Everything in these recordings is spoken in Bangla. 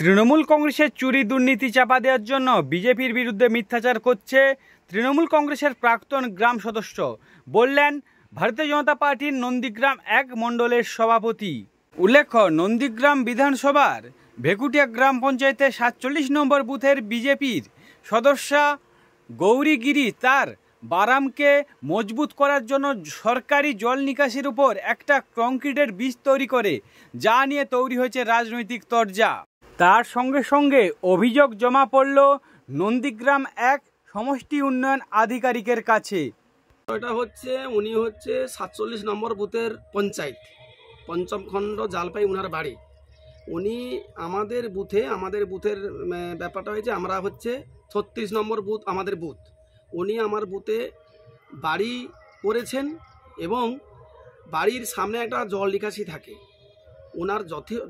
তৃণমূল কংগ্রেসের চুরি দুর্নীতি চাপা দেওয়ার জন্য বিজেপির বিরুদ্ধে মিথ্যাচার করছে তৃণমূল কংগ্রেসের প্রাক্তন গ্রাম সদস্য বললেন ভারতীয় জনতা পার্টির নন্দীগ্রাম এক মণ্ডলের সভাপতি উল্লেখ্য নন্দীগ্রাম বিধানসভার ভেকুটিয়া গ্রাম পঞ্চায়েতে সাতচল্লিশ নম্বর বুথের বিজেপির সদস্যা গৌরীগিরি তার বারামকে মজবুত করার জন্য সরকারি জল নিকাশির উপর একটা কংক্রিটের বীজ তৈরি করে যা নিয়ে তৈরি হয়েছে রাজনৈতিক তরজা তার সঙ্গে সঙ্গে অভিযোগ জমা পড়ল নন্দীগ্রাম এক সমষ্টি উন্নয়ন আধিকারিকের কাছে এটা হচ্ছে উনি হচ্ছে সাতচল্লিশ নম্বর বুথের পঞ্চায়েত পঞ্চম খণ্ড জালপাই উনার বাড়ি উনি আমাদের বুথে আমাদের বুথের ব্যাপারটা হয়েছে আমরা হচ্ছে ছত্রিশ নম্বর বুথ আমাদের বুথ উনি আমার বুথে বাড়ি করেছেন এবং বাড়ির সামনে একটা জল নিকাশি থাকে ওনার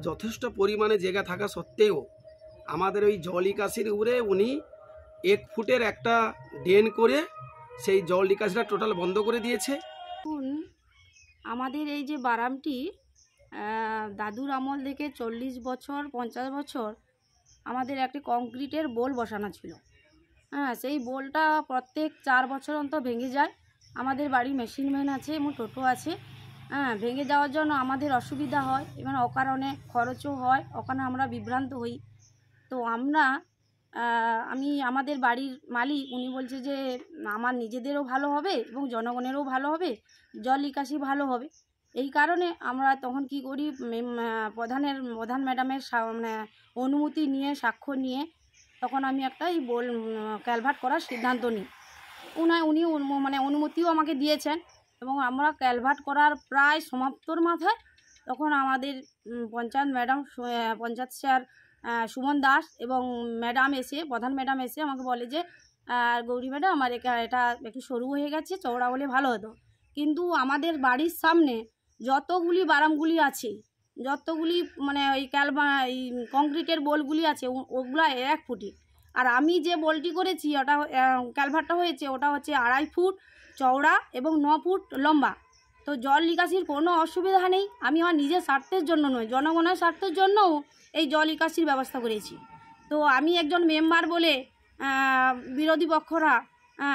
যথেষ্ট পরিমাণে জায়গা থাকা সত্ত্বেও আমাদের ওই জল নিকাশির উপরে উনি এক ফুটের একটা ড্রেন করে সেই জল নিকাশিটা টোটাল বন্ধ করে দিয়েছে আমাদের এই যে বারামটি দাদুর আমল থেকে চল্লিশ বছর পঞ্চাশ বছর আমাদের একটি কংক্রিটের বোল বসানো ছিল হ্যাঁ সেই বোলটা প্রত্যেক চার বছর অন্তর ভেঙে যায় আমাদের বাড়ি মেশিন ম্যান আছে এবং টোটো আছে হ্যাঁ ভেঙে যাওয়ার জন্য আমাদের অসুবিধা হয় এবং অকারণে খরচও হয় ওখানে আমরা বিভ্রান্ত হই তো আমরা আমি আমাদের বাড়ির মালিক উনি বলছে যে আমার নিজেদেরও ভালো হবে এবং জনগণেরও ভালো হবে জল নিকাশি ভালো হবে এই কারণে আমরা তখন কি করি প্রধানের প্রধান ম্যাডামের মানে অনুমতি নিয়ে স্বাক্ষর নিয়ে তখন আমি একটা এই ক্যালভার্ট করার সিদ্ধান্ত নিই উনি উনি মানে অনুমতিও আমাকে দিয়েছেন এবং আমরা ক্যালভার্ট করার প্রায় সমাপ্তর মাথায় তখন আমাদের পঞ্চায়েত ম্যাডাম পঞ্চায়েত স্যার সুমন দাস এবং ম্যাডাম এসে প্রধান ম্যাডাম এসে আমাকে বলে যে গৌরী ম্যাডাম আমার এটা একটু সরু হয়ে গেছে চওড়া হলে ভালো হতো কিন্তু আমাদের বাড়ির সামনে যতগুলি বারামগুলি আছে যতগুলি মানে ওই ক্যালবা এই কংক্রিটের বোলগুলি আছে ওগুলো এক ফুটি আর আমি যে বোলটি করেছি ওটা ক্যালভারটা হয়েছে ওটা হচ্ছে আড়াই ফুট চওড়া এবং ন ফুট লম্বা তো জল নিকাশির কোনো অসুবিধা নেই আমি আমার নিজের স্বার্থের জন্য নয় জনগণের স্বার্থের জন্যও এই জল নিকাশির ব্যবস্থা করেছি তো আমি একজন মেম্বার বলে বিরোধী পক্ষরা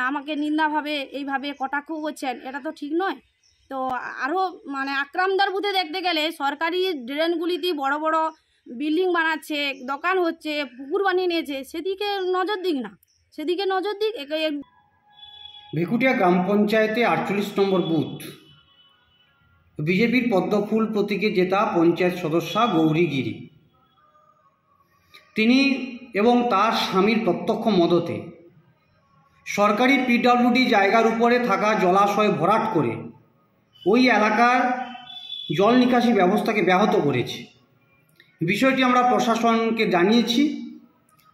আমাকে নিন্দাভাবে এইভাবে কটাক্ষ করছেন এটা তো ঠিক নয় তো আরও মানে আক্রামদার বুথে দেখতে গেলে সরকারি ড্রেনগুলিতে বড় বড় বিল্ডিং বানাচ্ছে দোকান হচ্ছে পুকুর বানিয়ে নিয়েছে সেদিকে নজর দিক না সেদিকে নজর দিক ভেকুটিয়া গ্রাম পঞ্চায়েতে আটচল্লিশ নম্বর বুথ বিজেপির পদ্মফুল প্রতীকে জেতা পঞ্চায়েত সদস্যা গৌরীগিরি তিনি এবং তার স্বামীর প্রত্যক্ষ মদতে সরকারি পিডব্লিউডি জায়গার উপরে থাকা জলাশয় ভরাট করে ওই এলাকার জল নিকাশি ব্যবস্থাকে ব্যাহত করেছে বিষয়টি আমরা প্রশাসনকে জানিয়েছি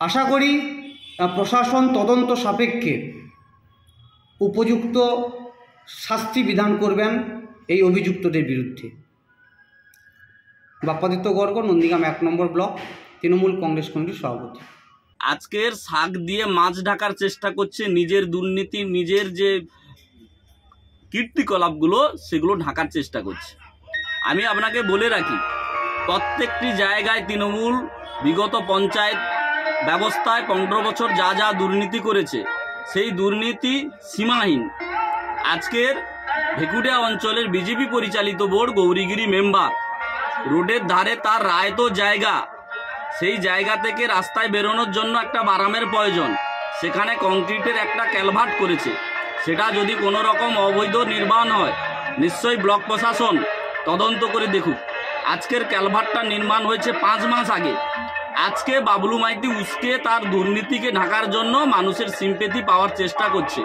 আশা করি প্রশাসন তদন্ত সাপেক্ষে উপযুক্ত শাস্তি বিধান করবেন এই অভিযুক্তদের বিরুদ্ধে বাপ্পাদিত্য গর্গ নন্দীগ্রাম এক নম্বর ব্লক তৃণমূল কংগ্রেস কমিটির সভাপতি আজকের শাক দিয়ে মাছ ঢাকার চেষ্টা করছে নিজের দুর্নীতি নিজের যে কীর্তিকলাপগুলো সেগুলো ঢাকার চেষ্টা করছে আমি আপনাকে বলে রাখি প্রত্যেকটি জায়গায় তৃণমূল বিগত পঞ্চায়েত ব্যবস্থায় পনেরো বছর যা যা দুর্নীতি করেছে সেই দুর্নীতি সীমাহীন আজকের ভেকুটিয়া অঞ্চলের বিজেপি পরিচালিত বোর্ড গৌরীগিরি মেম্বার রোডের ধারে তার রায়ত জায়গা সেই জায়গা থেকে রাস্তায় বেরোনোর জন্য একটা বারামের প্রয়োজন সেখানে কংক্রিটের একটা ক্যালভার্ট করেছে সেটা যদি কোনো রকম অবৈধ নির্মাণ হয় নিশ্চয়ই ব্লক প্রশাসন তদন্ত করে দেখুক আজকের ক্যালভার্টটা নির্মাণ হয়েছে পাঁচ মাস আগে আজকে বাবলু মাইতি উস্কে তার দুর্নীতিকে ঢাকার জন্য মানুষের সিম্পেথি পাওয়ার চেষ্টা করছে